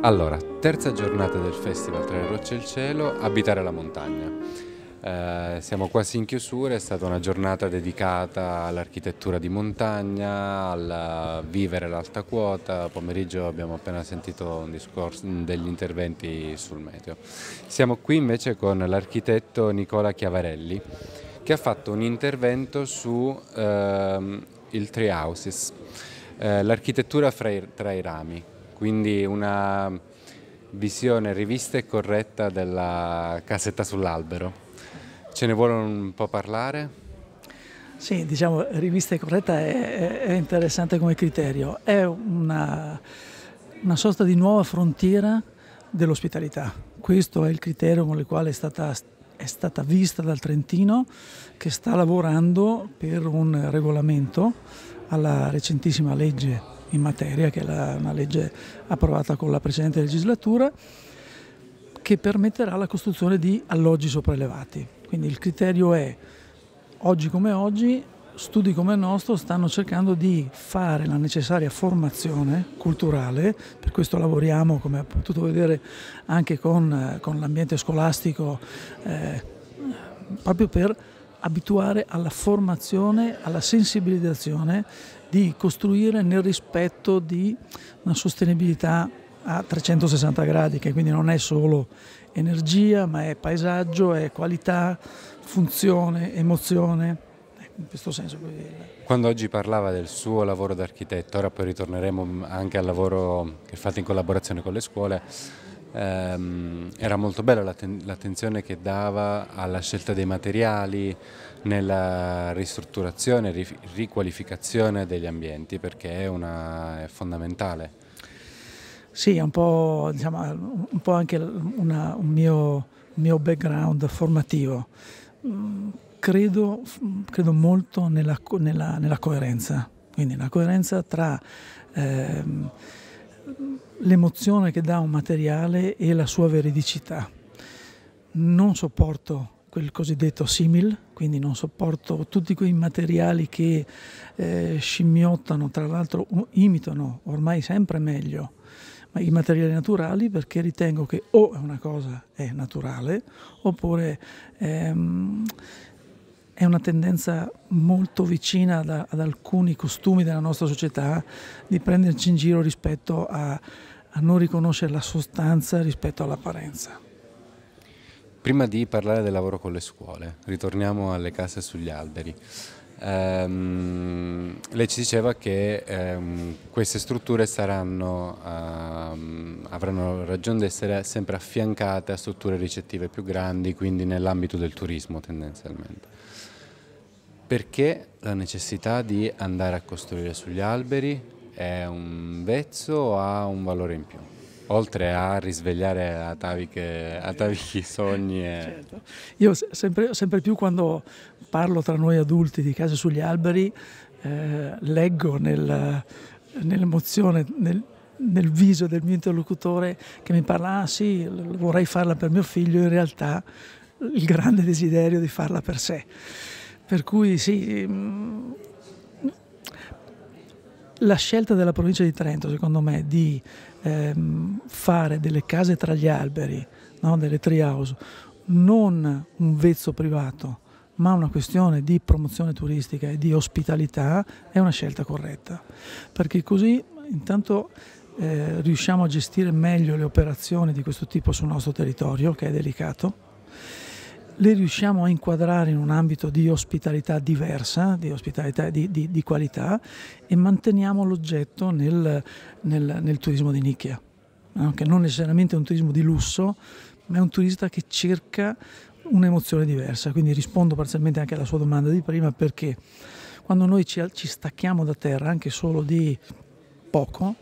Allora, terza giornata del Festival Tra le Rocce e il Cielo, abitare la montagna. Eh, siamo quasi in chiusura, è stata una giornata dedicata all'architettura di montagna, al vivere l'alta quota, pomeriggio abbiamo appena sentito discorso, mm, degli interventi sul meteo. Siamo qui invece con l'architetto Nicola Chiavarelli che ha fatto un intervento su ehm, il Tree Houses, eh, l'architettura fra i, tra i rami, quindi una visione rivista e corretta della casetta sull'albero. Ce ne vuole un po' parlare? Sì, diciamo, rivista e corretta è, è interessante come criterio, è una, una sorta di nuova frontiera dell'ospitalità. Questo è il criterio con il quale è stata è stata vista dal Trentino che sta lavorando per un regolamento alla recentissima legge in materia, che è la, una legge approvata con la precedente legislatura, che permetterà la costruzione di alloggi sopraelevati. Quindi il criterio è, oggi come oggi, studi come il nostro stanno cercando di fare la necessaria formazione culturale, per questo lavoriamo, come ha potuto vedere, anche con, eh, con l'ambiente scolastico, eh, proprio per abituare alla formazione, alla sensibilizzazione di costruire nel rispetto di una sostenibilità a 360 gradi, che quindi non è solo energia, ma è paesaggio, è qualità, funzione, emozione. Ecco, in questo senso. Quando oggi parlava del suo lavoro d'architetto, ora poi ritorneremo anche al lavoro che fate in collaborazione con le scuole, ehm, era molto bella l'attenzione che dava alla scelta dei materiali, nella ristrutturazione e riqualificazione degli ambienti perché è, una, è fondamentale. Sì, è un po', diciamo, un po anche una, un mio, mio, background formativo. Mm, credo, credo molto nella, nella, nella, coerenza, quindi la coerenza tra ehm, l'emozione che dà un materiale e la sua veridicità. Non sopporto quel cosiddetto simil, quindi non sopporto tutti quei materiali che eh, scimmiottano, tra l'altro imitano ormai sempre meglio i materiali naturali perché ritengo che o una cosa è naturale oppure ehm, è una tendenza molto vicina ad, ad, alcuni costumi della nostra società di prenderci in giro rispetto a, a non riconoscere la sostanza rispetto all'apparenza. Prima di parlare del lavoro con le scuole, ritorniamo alle case sugli alberi. Um, lei ci diceva che um, queste strutture saranno, um, avranno ragione di essere sempre affiancate a strutture ricettive più grandi, quindi nell'ambito del turismo tendenzialmente. Perché la necessità di andare a costruire sugli alberi è un vezzo o ha un valore in più. Oltre a risvegliare ataviche, atavichi sogni. E... Certo. Io sempre, sempre, più quando parlo tra noi adulti di case sugli alberi, eh, leggo nel, nell'emozione, nel, nel viso del mio interlocutore che mi parla, ah sì, vorrei farla per mio figlio, in realtà il grande desiderio di farla per sé. Per cui sì, ehm, la scelta della provincia di Trento, secondo me, di ehm, fare delle case tra gli alberi, no? delle house, non un vezzo privato, ma una questione di promozione turistica e di ospitalità è una scelta corretta, perché così intanto eh, riusciamo a gestire meglio le operazioni di questo tipo sul nostro territorio, che è delicato, le riusciamo a inquadrare in un ambito di ospitalità diversa, di ospitalità di, di, di qualità e manteniamo l'oggetto nel, nel, nel, turismo di nicchia, eh, che non necessariamente è un turismo di lusso, ma è un turista che cerca un'emozione diversa. Quindi rispondo parzialmente anche alla sua domanda di prima perché quando noi ci, ci stacchiamo da terra anche solo di poco,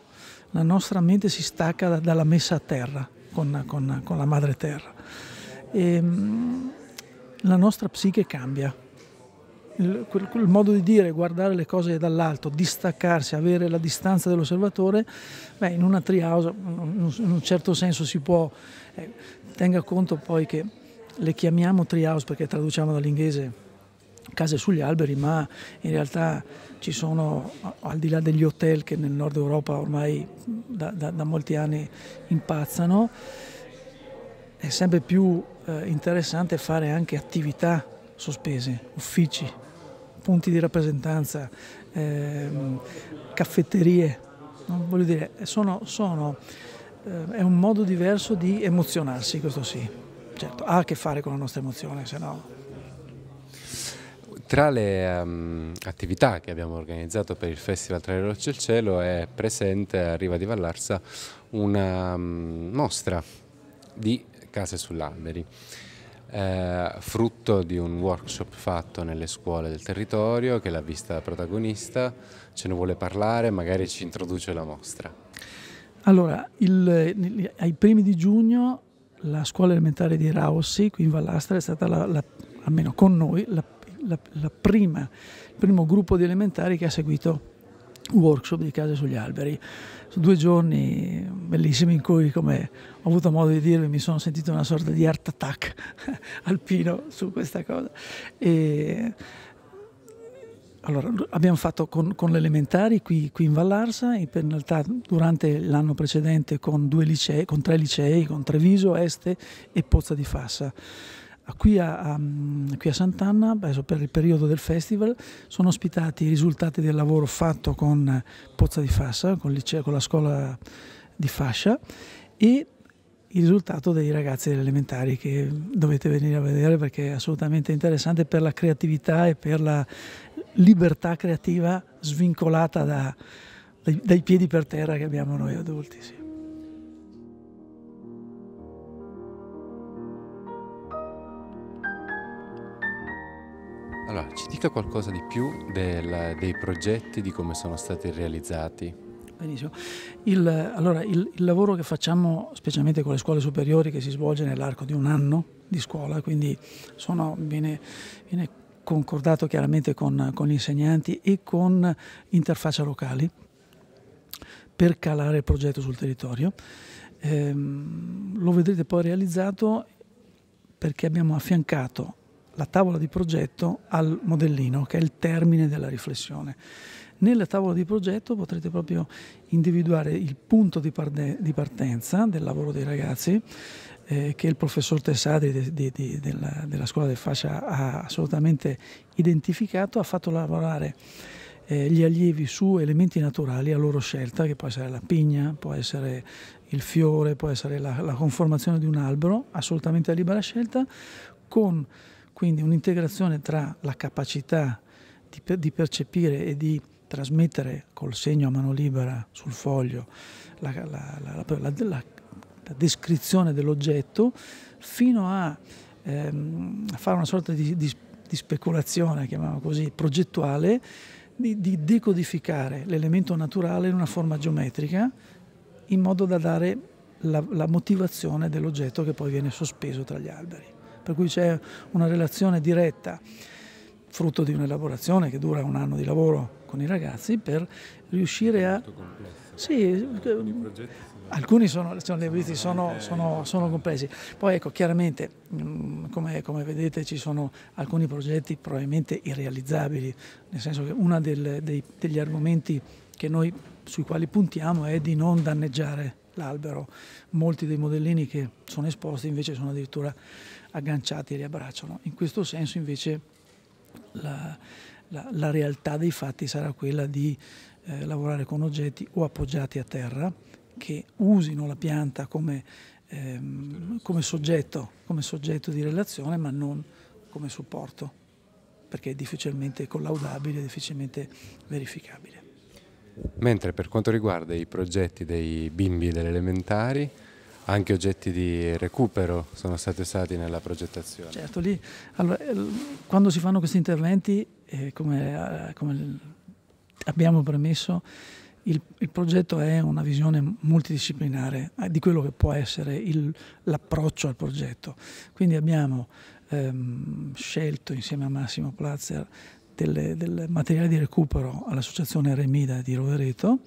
la nostra mente si stacca da, dalla messa a terra con, con, con la madre terra. E, ehm, la nostra psiche cambia. Il, quel, quel modo di dire, guardare le cose dall'alto, distaccarsi, avere la distanza dell'osservatore, beh, in una triausa in un certo senso si può, eh, tenga conto poi che le chiamiamo triaus perché traduciamo dall'inglese case sugli alberi, ma in realtà ci sono, al di là degli hotel che nel nord Europa ormai da, da, da molti anni impazzano, è sempre più eh, interessante fare anche attività sospese, uffici, punti di rappresentanza, ehm, caffetterie. No? Voglio dire, sono, sono, eh, è un modo diverso di emozionarsi, questo sì. Certo, ha a che fare con la nostra emozione, se no tra le um, attività che abbiamo organizzato per il Festival Tra le Rocce e il Cielo è presente a Riva di Vallarsa una um, mostra di case sull'alberi, eh, frutto di un workshop fatto nelle scuole del territorio che l'ha vista protagonista, ce ne vuole parlare, magari ci introduce la mostra. Allora, il, ai primi di giugno la scuola elementare di Raossi, qui in Vallastra, è stata la, la, almeno con noi la, la prima, il primo gruppo di elementari che ha seguito workshop di Case sugli alberi. Sono due giorni bellissimi in cui, come ho avuto modo di dirvi, mi sono sentito una sorta di art attack alpino su questa cosa. E allora, abbiamo fatto con, con le elementari qui, qui, in Vallarsa, in realtà durante l'anno precedente con, licei, con tre licei, con Treviso, Este e Pozza di Fassa. Qui a, a, qui a, Sant'Anna, per il periodo del festival, sono ospitati i risultati del lavoro fatto con Pozza di Fassa, con, liceo, con la scuola di Fascia e il risultato dei ragazzi degli elementari che dovete venire a vedere perché è assolutamente interessante per la creatività e per la libertà creativa svincolata da, dai, dai, piedi per terra che abbiamo noi adulti. Sì. Allora, ci dica qualcosa di più del, dei progetti, di come sono stati realizzati. Benissimo. Il, allora, il, il, lavoro che facciamo, specialmente con le scuole superiori, che si svolge nell'arco di un anno di scuola, quindi sono, viene, viene, concordato chiaramente con, con gli insegnanti e con interfacce locali per calare il progetto sul territorio. Eh, lo vedrete poi realizzato perché abbiamo affiancato la tavola di progetto al modellino, che è il termine della riflessione. Nella tavola di progetto potrete proprio individuare il punto di, partenza del lavoro dei ragazzi, eh, che il professor Tessadri de, de, de, della, della, scuola del Fascia ha assolutamente identificato, ha fatto lavorare eh, gli allievi su elementi naturali a loro scelta, che può essere la pigna, può essere il fiore, può essere la, la conformazione di un albero, assolutamente a libera scelta, con quindi un'integrazione tra la capacità di, di, percepire e di trasmettere col segno a mano libera sul foglio la, la, la, la descrizione dell'oggetto fino a ehm, fare una sorta di, di, di speculazione, chiamiamola così, progettuale di, di decodificare l'elemento naturale in una forma geometrica in modo da dare la, la motivazione dell'oggetto che poi viene sospeso tra gli alberi per cui c'è una relazione diretta, frutto di un'elaborazione che dura un anno di lavoro con i ragazzi per riuscire a... Sì, eh, mm, alcuni sono, sono, sono, sono, complessi. Poi ecco, chiaramente, mm, come, come, vedete, ci sono alcuni progetti probabilmente irrealizzabili, nel senso che uno degli argomenti noi, sui quali puntiamo è di non danneggiare l'albero, molti dei modellini che sono esposti invece sono addirittura agganciati e li abbracciano. In questo senso invece la, la, la realtà dei fatti sarà quella di eh, lavorare con oggetti o appoggiati a terra che usino la pianta come, ehm, come, soggetto, come soggetto di relazione ma non come supporto perché è difficilmente collaudabile, difficilmente verificabile. Mentre per quanto riguarda i progetti dei bimbi delle elementari, anche oggetti di recupero sono stati usati nella progettazione. Certo, lì, allora, eh, quando si fanno questi interventi, eh, come, eh, come, abbiamo premesso, il, il, progetto è una visione multidisciplinare eh, di quello che può essere l'approccio al progetto. Quindi abbiamo ehm, scelto insieme a Massimo Platzer delle, del materiale di recupero all'associazione Remida di Rovereto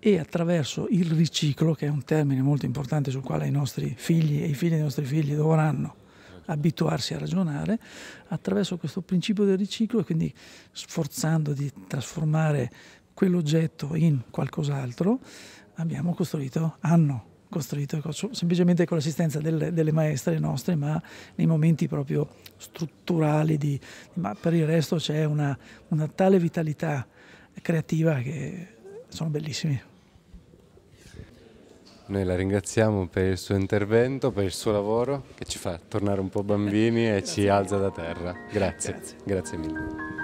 e attraverso il riciclo, che è un termine molto importante sul quale i nostri figli e i figli dei nostri figli dovranno abituarsi a ragionare, attraverso questo principio del riciclo e quindi sforzando di trasformare quell'oggetto in qualcos'altro, abbiamo costruito, hanno costruito semplicemente con l'assistenza delle, delle, maestre nostre, ma nei momenti proprio strutturali, di, ma per il resto c'è una, una tale vitalità creativa che sono bellissimi. Noi la ringraziamo per il suo intervento, per il suo lavoro che ci fa tornare un po' bambini e ci alza da terra. Grazie, grazie, grazie mille.